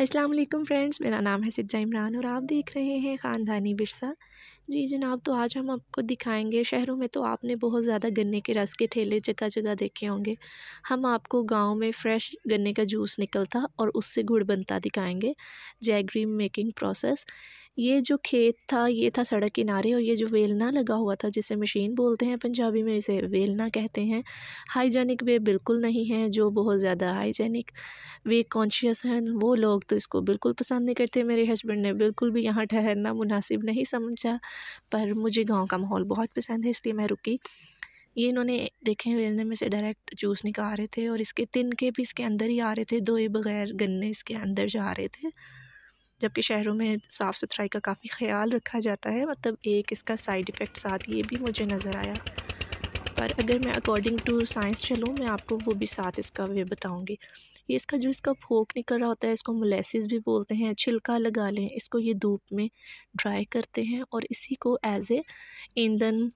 Aslam friends मेरा नाम है सिद्जा इमरान और आप देख रहे हैं ख़ानदानी विरसा जी जनाब तो आज हम आपको दिखाएंगे शहरों में तो आपने बहुत ज़्यादा गन्ने के रस के ठेले जगह जगह देखे होंगे हम आपको गांव में फ़्रेश गन्ने का जूस निकलता और उससे गुड़ बनता दिखाएंगे जैगरी मेकिंग प्रोसेस ये जो खेत था ये था सड़क किनारे और ये जो वेलना लगा हुआ था जिसे मशीन बोलते हैं पंजाबी में इसे वेलना कहते हैं हाइजेनिक वे बिल्कुल नहीं है जो बहुत ज़्यादा हाइजेनिक वे कॉन्शियस हैं वो लोग तो इसको बिल्कुल पसंद नहीं करते मेरे हस्बैंड ने बिल्कुल भी यहाँ ठहरना मुनासिब नहीं समझा पर मुझे गाँव का माहौल बहुत पसंद है इसलिए मैं रुकी ये इन्होंने देखे वेलने में से डायरेक्ट जूस निकाल रहे थे और इसके तिनके भी इसके अंदर ही आ रहे थे दो बगैर गन्ने इसके अंदर जा रहे थे जबकि शहरों में साफ़ सुथराई का काफ़ी ख्याल रखा जाता है मतलब एक इसका साइड इफ़ेक्ट साथ ये भी मुझे नज़र आया पर अगर मैं अकॉर्डिंग टू साइंस चलूँ मैं आपको वो भी साथ इसका वे बताऊँगी ये इसका जो इसका फोक निकल रहा होता है इसको मोलेसिस भी बोलते हैं छिलका लगा लें इसको ये धूप में ड्राई करते हैं और इसी को एज ए ईंधन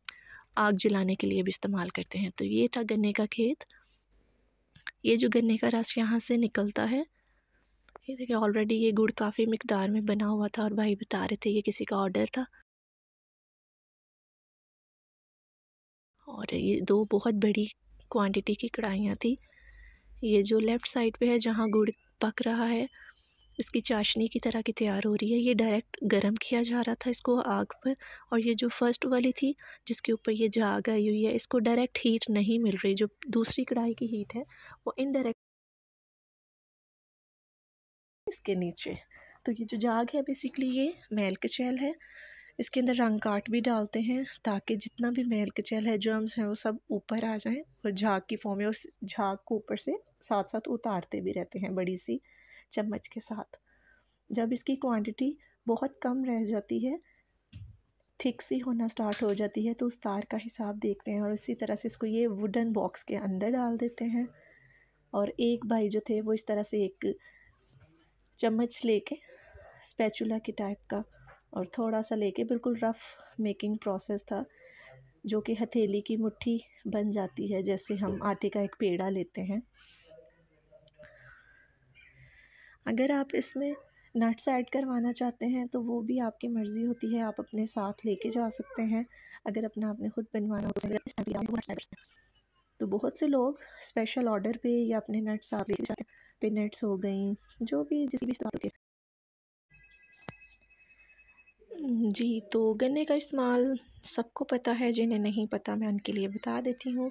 आग जलाने के लिए भी इस्तेमाल करते हैं तो ये था गन्ने का खेत ये जो गन्ने का रस यहाँ से निकलता है ये देखिए ऑलरेडी ये गुड़ काफ़ी मकदार में बना हुआ था और भाई बता रहे थे ये किसी का ऑर्डर था और ये दो बहुत बड़ी क्वांटिटी की कढ़ाइयाँ थी ये जो लेफ़्ट साइड पे है जहाँ गुड़ पक रहा है इसकी चाशनी की तरह की तैयार हो रही है ये डायरेक्ट गर्म किया जा रहा था इसको आग पर और ये जो फर्स्ट वाली थी जिसके ऊपर ये जाग आई हुई है इसको डायरेक्ट हीट नहीं मिल रही जो दूसरी कढ़ाई की हीट है वो इनडायरेक्ट इसके नीचे तो ये जो जाग है बेसिकली ये मैल कचैल है इसके अंदर रंग काट भी डालते हैं ताकि जितना भी मैल कचैल है जर्म्स हैं वो सब ऊपर आ जाएं और झाग की फॉर्म में और झाग को ऊपर से साथ साथ उतारते भी रहते हैं बड़ी सी चम्मच के साथ जब इसकी क्वांटिटी बहुत कम रह जाती है थिक सी होना स्टार्ट हो जाती है तो उस तार का हिसाब देखते हैं और इसी तरह से इसको ये वुडन बॉक्स के अंदर डाल देते हैं और एक भाई जो थे वो इस तरह से एक चम्मच लेके स्पैचुला की टाइप का और थोड़ा सा लेके बिल्कुल रफ़ मेकिंग प्रोसेस था जो कि हथेली की मुट्ठी बन जाती है जैसे हम आटे का एक पेड़ा लेते हैं अगर आप इसमें नट्स ऐड करवाना चाहते हैं तो वो भी आपकी मर्ज़ी होती है आप अपने साथ लेके जा सकते हैं अगर अपना आपने खुद बनवाना हो तो, तो बहुत से लोग स्पेशल ऑर्डर पे या अपने नट्स साथ लेके जाते हैं स्पिनट्स हो गई जो भी जिस भी इस्तेमाल के जी तो गन्ने का इस्तेमाल सबको पता है जिन्हें नहीं पता मैं उनके लिए बता देती हूँ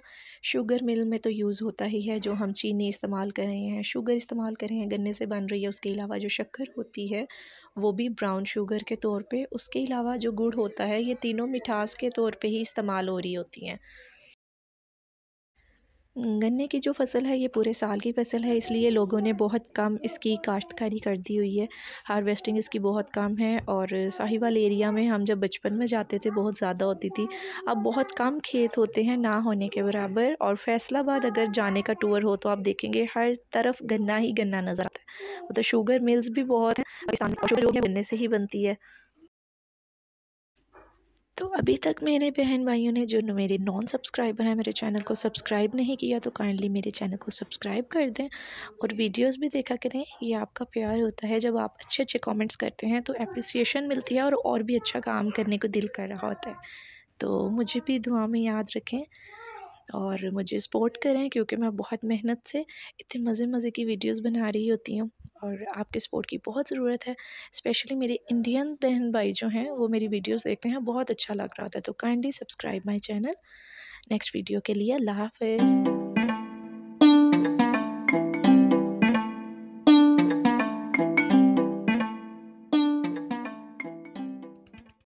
शुगर मिल में तो यूज़ होता ही है जो हम चीनी इस्तेमाल कर रहे हैं शुगर इस्तेमाल कर रहे हैं गन्ने से बन रही है उसके अलावा जो शक्कर होती है वो भी ब्राउन शुगर के तौर पे उसके अलावा जो गुड़ होता है ये तीनों मिठास के तौर पर ही इस्तेमाल हो रही होती हैं गन्ने की जो फ़सल है ये पूरे साल की फ़सल है इसलिए लोगों ने बहुत कम इसकी काश्तकारी कर दी हुई है हार्वेस्टिंग इसकी बहुत कम है और साहिवाल एरिया में हम जब बचपन में जाते थे बहुत ज़्यादा होती थी अब बहुत कम खेत होते हैं ना होने के बराबर और फैसलाबाद अगर जाने का टूर हो तो आप देखेंगे हर तरफ गन्ना ही गन्ना नज़र आता है मतलब तो शुगर मिल्स भी बहुत हैं गन्ने से ही बनती है तो अभी तक मेरे बहन भाइयों ने जो मेरे नॉन सब्सक्राइबर हैं मेरे चैनल को सब्सक्राइब नहीं किया तो काइंडली मेरे चैनल को सब्सक्राइब कर दें और वीडियोस भी देखा करें ये आपका प्यार होता है जब आप अच्छे अच्छे कमेंट्स करते हैं तो अप्रिसिएशन मिलती है और और भी अच्छा काम करने को दिल कर रहा होता है तो मुझे भी दुआ में याद रखें और मुझे सपोर्ट करें क्योंकि मैं बहुत मेहनत से इतने मज़े मज़े की वीडियोज़ बना रही होती हूँ और आपके सपोर्ट की बहुत ज़रूरत है स्पेशली मेरी इंडियन बहन भाई जो हैं वो मेरी वीडियोज़ देखते हैं बहुत अच्छा लग रहा था तो kindly subscribe my channel next video के लिए अल्लाह हाफिज़